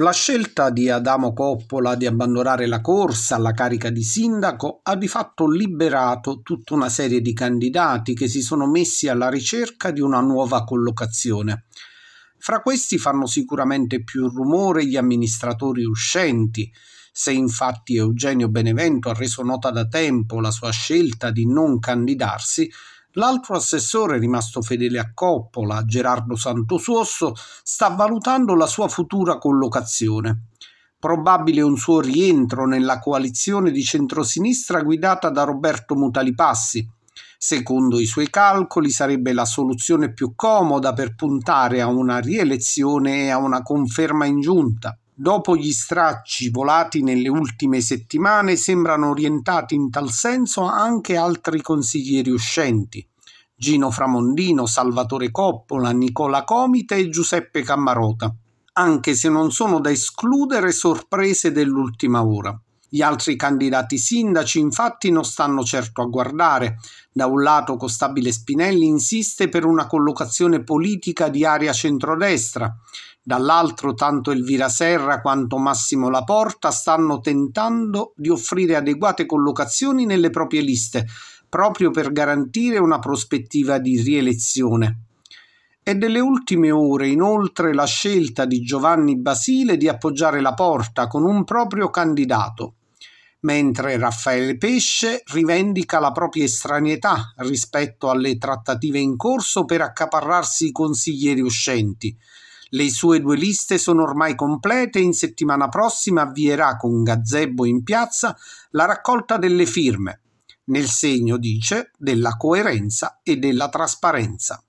La scelta di Adamo Coppola di abbandonare la corsa alla carica di sindaco ha di fatto liberato tutta una serie di candidati che si sono messi alla ricerca di una nuova collocazione. Fra questi fanno sicuramente più rumore gli amministratori uscenti. Se infatti Eugenio Benevento ha reso nota da tempo la sua scelta di non candidarsi, L'altro assessore rimasto fedele a Coppola, Gerardo Santosuosso, sta valutando la sua futura collocazione. Probabile un suo rientro nella coalizione di centrosinistra guidata da Roberto Mutalipassi. Secondo i suoi calcoli sarebbe la soluzione più comoda per puntare a una rielezione e a una conferma in giunta dopo gli stracci volati nelle ultime settimane, sembrano orientati in tal senso anche altri consiglieri uscenti. Gino Framondino, Salvatore Coppola, Nicola Comite e Giuseppe Cammarota, anche se non sono da escludere sorprese dell'ultima ora. Gli altri candidati sindaci infatti non stanno certo a guardare, da un lato Costabile Spinelli insiste per una collocazione politica di area centrodestra, dall'altro tanto Elvira Serra quanto Massimo Laporta stanno tentando di offrire adeguate collocazioni nelle proprie liste, proprio per garantire una prospettiva di rielezione. È delle ultime ore inoltre la scelta di Giovanni Basile di appoggiare la porta con un proprio candidato mentre Raffaele Pesce rivendica la propria estraneità rispetto alle trattative in corso per accaparrarsi i consiglieri uscenti. Le sue due liste sono ormai complete e in settimana prossima avvierà con gazebo in piazza la raccolta delle firme, nel segno, dice, della coerenza e della trasparenza.